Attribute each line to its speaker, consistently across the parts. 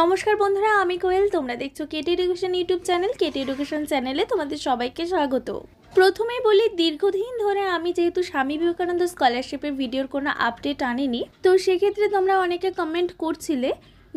Speaker 1: নমস্কার বন্ধুরা আমি কোয়েল তোমরা দেখছো KT education YouTube channel KT education চ্যানেলে তোমাদের সবাইকে স্বাগত প্রথমে বলি দীর্ঘদিন ধরে আমি যেহেতু স্বামী বিবেকানন্দ স্কলারশিপের ভিডিওর কোনো আপডেট আনিনি তো সেক্ষেত্রে তোমরা অনেকে কমেন্ট করছিলে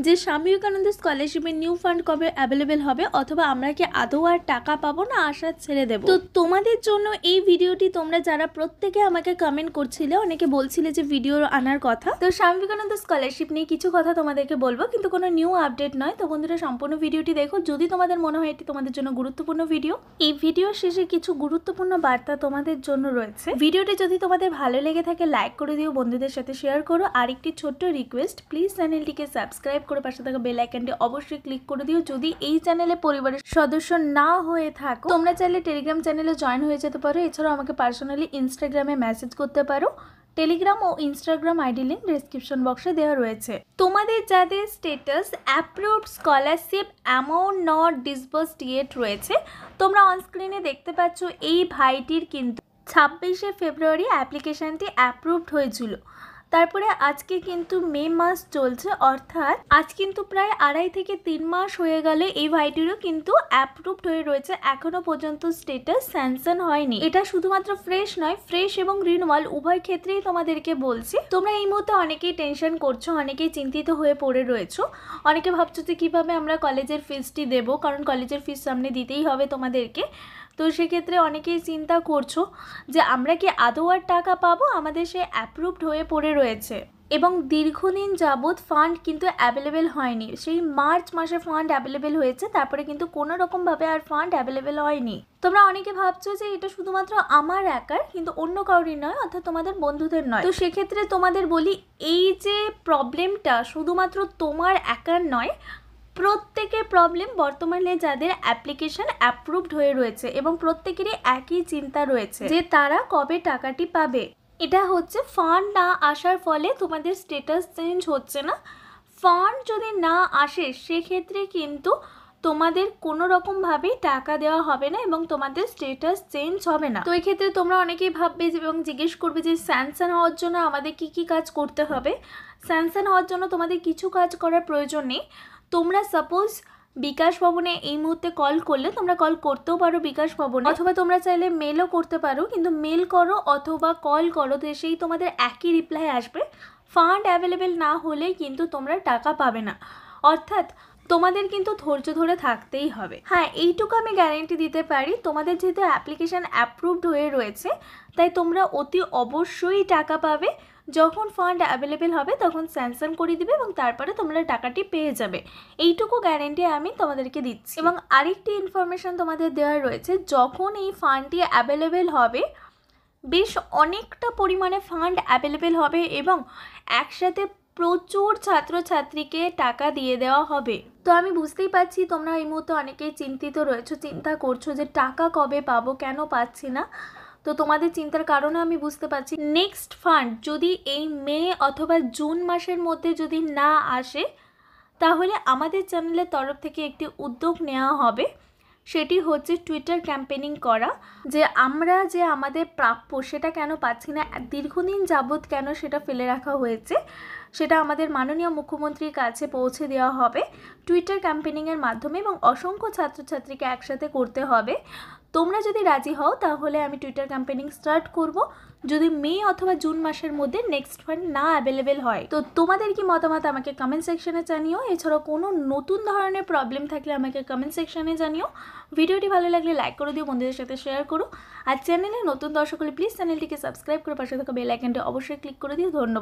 Speaker 1: যে স্বামী বিবেকানন্দ স্কলারশিপের নিউ ফান্ড কবে অ্যাভেলেবেল হবে অথবা আমরা কি আদৌ আর টাকা পাবো না আশা ছেড়ে দেবো তো তোমাদের জন্য এই ভিডিওটি তোমরা যারা প্রত্যেকে আমাকে কমেন্ট করছিলে অনেকে বলছিলে যে ভিডিও আনার কথা তো স্বামী বিবেকানন্দ স্কলারশিপ নিয়ে কিছু কথা তোমাদেরকে বলবো কিন্তু কোনো নিউ আপডেট নয় তো বন্ধুরা সম্পূর্ণ ভিডিওটি দেখো যদি তোমাদের মনে হয় এটি তোমাদের জন্য গুরুত্বপূর্ণ ভিডিও এই ভিডিওর শেষে কিছু গুরুত্বপূর্ণ বার্তা তোমাদের জন্য রয়েছে ভিডিওটি যদি তোমাদের ভালো লেগে থাকে লাইক করে দিও বন্ধুদের সাথে শেয়ার করো আর একটি ছোট্ট রিকোয়েস্ট প্লিজ চ্যানেলটিকে সাবস্ক্রাইব করে পাশে থাকা বেল আইকনটি অবশ্যই ক্লিক করে দিও যদি এই চ্যানেলে পরিবারের সদস্য না হয়ে থাকো তোমরা চাইলে টেলিগ্রাম চ্যানেলে জয়েন হয়ে যেতে পারো এছাড়াও আমাকে পার্সোনালি ইনস্টাগ্রামে মেসেজ করতে পারো টেলিগ্রাম ও ইনস্টাগ্রাম আইডি লিঙ্ক ডিসক্রিপশন বক্সে দেওয়া রয়েছে তোমাদের যাদের status approved scholarship amount not disbursed yet রয়েছে তোমরা অনস্ক্রিনে দেখতে পাচ্ছ এই ভাইটির কিন্তু ছাব্বিশে ফেব্রুয়ারি অ্যাপ্লিকেশানটি অ্যাপ্রুভড হয়েছিল তারপরে আজকে কিন্তু মে মাস চলছে অর্থাৎ আজ কিন্তু প্রায় আড়াই থেকে তিন মাস হয়ে গেলে এই ভাইটিরও কিন্তু অ্যাপ্রুভড হয়ে রয়েছে এখনো পর্যন্ত স্টেটাস স্যামসান হয়নি এটা শুধুমাত্র ফ্রেশ নয় ফ্রেশ এবং রিনওয়াল উভয় ক্ষেত্রেই তোমাদেরকে বলছি তোমরা এই মুহূর্তে অনেকেই টেনশন করছো অনেকেই চিন্তিত হয়ে পড়ে রয়েছো অনেকে ভাবছো যে কীভাবে আমরা কলেজের ফিজটি দেবো কারণ কলেজের ফিজ সামনে দিতেই হবে তোমাদেরকে তো সেক্ষেত্রে অনেকেই চিন্তা করছো যে আমরা কি আদৌ আর টাকা পাবো আমাদের সে অ্যাপ্রুভড হয়ে পড়ে রয়েছে এবং দীর্ঘদিন যাবৎ ফান্ড কিন্তু অ্যাভেলেবেল হয়নি সেই মার্চ মাসে ফান্ড অ্যাভেলেবেল হয়েছে তারপরে কিন্তু কোনো রকমভাবে আর ফান্ড অ্যাভেলেবেল হয়নি তোমরা অনেকে ভাবছো যে এটা শুধুমাত্র আমার একার কিন্তু অন্য কাউরির নয় অর্থাৎ তোমাদের বন্ধুদের নয় তো সেক্ষেত্রে তোমাদের বলি এই যে প্রবলেমটা শুধুমাত্র তোমার একার নয় প্রত্যেকের প্রবলেম বর্তমানে যাদের অ্যাপ্লিকেশন অ্যাপ্রুভড হয়ে রয়েছে এবং প্রত্যেকেরই একই চিন্তা রয়েছে যে তারা কবে টাকাটি পাবে এটা হচ্ছে ফান্ড না আসার ফলে তোমাদের স্টেটাস চেঞ্জ হচ্ছে না ফান্ড যদি না আসে সেক্ষেত্রে কিন্তু তোমাদের কোনো রকমভাবে টাকা দেওয়া হবে না এবং তোমাদের স্টেটাস চেঞ্জ হবে না তো এক্ষেত্রে তোমরা অনেকেই ভাববে এবং জিজ্ঞেস করবে যে স্যানসান হওয়ার জন্য আমাদের কি কি কাজ করতে হবে স্যানসান হওয়ার জন্য তোমাদের কিছু কাজ করার প্রয়োজন নেই তোমরা সাপোজ বিকাশ ভবনে এই মুহূর্তে কল করলে তোমরা কল করতেও পারো বিকাশ ভবনে অথবা তোমরা চাইলে মেলও করতে পারো কিন্তু মেল করো অথবা কল করো তো সেই তোমাদের একই রিপ্লাই আসবে ফান্ড অ্যাভেলেবেল না হলে কিন্তু তোমরা টাকা পাবে না অর্থাৎ তোমাদের কিন্তু ধৈর্য ধরে থাকতেই হবে হ্যাঁ এইটুকু আমি গ্যারেন্টি দিতে পারি তোমাদের যেহেতু অ্যাপ্লিকেশান অ্যাপ্রুভড হয়ে রয়েছে তাই তোমরা অতি অবশ্যই টাকা পাবে যখন ফান্ড অ্যাভেলেবেল হবে তখন স্যামসাং করে দিবে এবং তারপরে তোমরা টাকাটি পেয়ে যাবে এইটুকু গ্যারেন্টি আমি তোমাদেরকে দিচ্ছি এবং আরেকটি ইনফরমেশান তোমাদের দেওয়া রয়েছে যখন এই ফান্ডটি অ্যাভেলেবেল হবে বেশ অনেকটা পরিমাণে ফান্ড অ্যাভেলেবেল হবে এবং একসাথে প্রচুর ছাত্রছাত্রীকে টাকা দিয়ে দেওয়া হবে তো আমি বুঝতেই পারছি তোমরা এই মুহূর্তে অনেকেই চিন্তিত রয়েছো চিন্তা করছো যে টাকা কবে পাবো কেন পাচ্ছি না তো তোমাদের চিন্তার কারণে আমি বুঝতে পারছি নেক্সট ফান্ড যদি এই মে অথবা জুন মাসের মধ্যে যদি না আসে তাহলে আমাদের চ্যানেলের তরফ থেকে একটি উদ্যোগ নেওয়া হবে সেটি হচ্ছে টুইটার ক্যাম্পেনিং করা যে আমরা যে আমাদের প্রাপ্য সেটা কেন পাচ্ছি না দীর্ঘদিন যাবৎ কেন সেটা ফেলে রাখা হয়েছে সেটা আমাদের মাননীয় মুখ্যমন্ত্রীর কাছে পৌঁছে দেওয়া হবে টুইটার ক্যাম্পেনিংয়ের মাধ্যমে এবং অসংখ্য ছাত্রছাত্রীকে একসাথে করতে হবে তোমরা যদি রাজি হও তাহলে আমি টুইটার ক্যাম্পেনিং স্টার্ট করব যদি মে অথবা জুন মাসের মধ্যে নেক্সট ফান্ড না অ্যাভেলেবেল হয় তো তোমাদের কি মতামত আমাকে কমেন্ট সেকশনে জানিও এছাড়াও কোনো নতুন ধরনের প্রবলেম থাকলে আমাকে কমেন্ট সেকশনে জানিও ভিডিওটি ভালো লাগলে লাইক করে দিও বন্ধুদের সাথে শেয়ার করো আর চ্যানেলে নতুন দর্শক হলে প্লিজ চ্যানেলটিকে সাবস্ক্রাইব করে পাশে থাকা বেল আইকনটি অবশ্যই ক্লিক করে দিও ধন্যবাদ